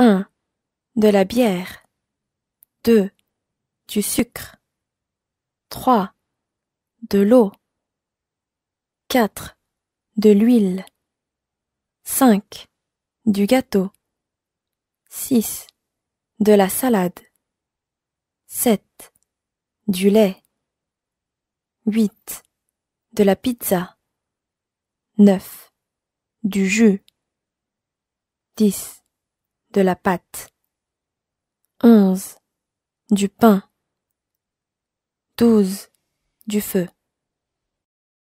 1. De la bière. 2. Du sucre. 3. De l'eau. 4. De l'huile. 5. Du gâteau. 6. De la salade. 7. Du lait. 8. De la pizza. 9. Du jus. 10 de la pâte. 11. Du pain. 12. Du feu.